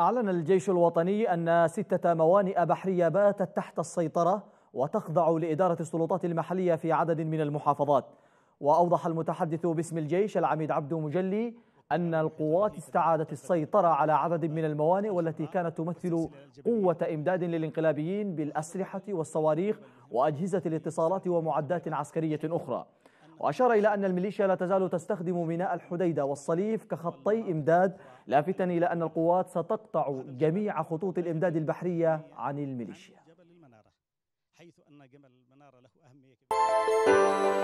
أعلن الجيش الوطني أن ستة موانئ بحرية باتت تحت السيطرة وتخضع لإدارة السلطات المحلية في عدد من المحافظات وأوضح المتحدث باسم الجيش العميد عبدو مجلي أن القوات استعادت السيطرة على عدد من الموانئ والتي كانت تمثل قوة إمداد للانقلابيين بالأسلحة والصواريخ وأجهزة الاتصالات ومعدات عسكرية أخرى وأشار إلى أن الميليشيا لا تزال تستخدم ميناء الحديدة والصليف كخطي إمداد لافتا إلى أن القوات ستقطع جميع خطوط الإمداد البحرية عن الميليشيا حيث أن المنارة له أهمية كبيرة